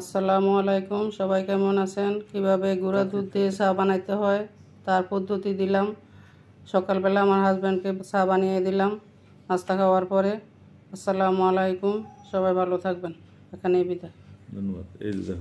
আসসালামু আলাইকুম সবাই কেমন আছেন কিভাবে গুঁড়া দুধ দিয়ে চা বানাইতে হয় তার পদ্ধতি দিলাম সকালবেলা আমার হাজব্যান্ডকে চা বানিয়ে দিলাম নাস্তা খাওয়ার পরে আসসালামু আলাইকুম সবাই ভালো থাকবেন এখানেই বিদায় ধন্যবাদ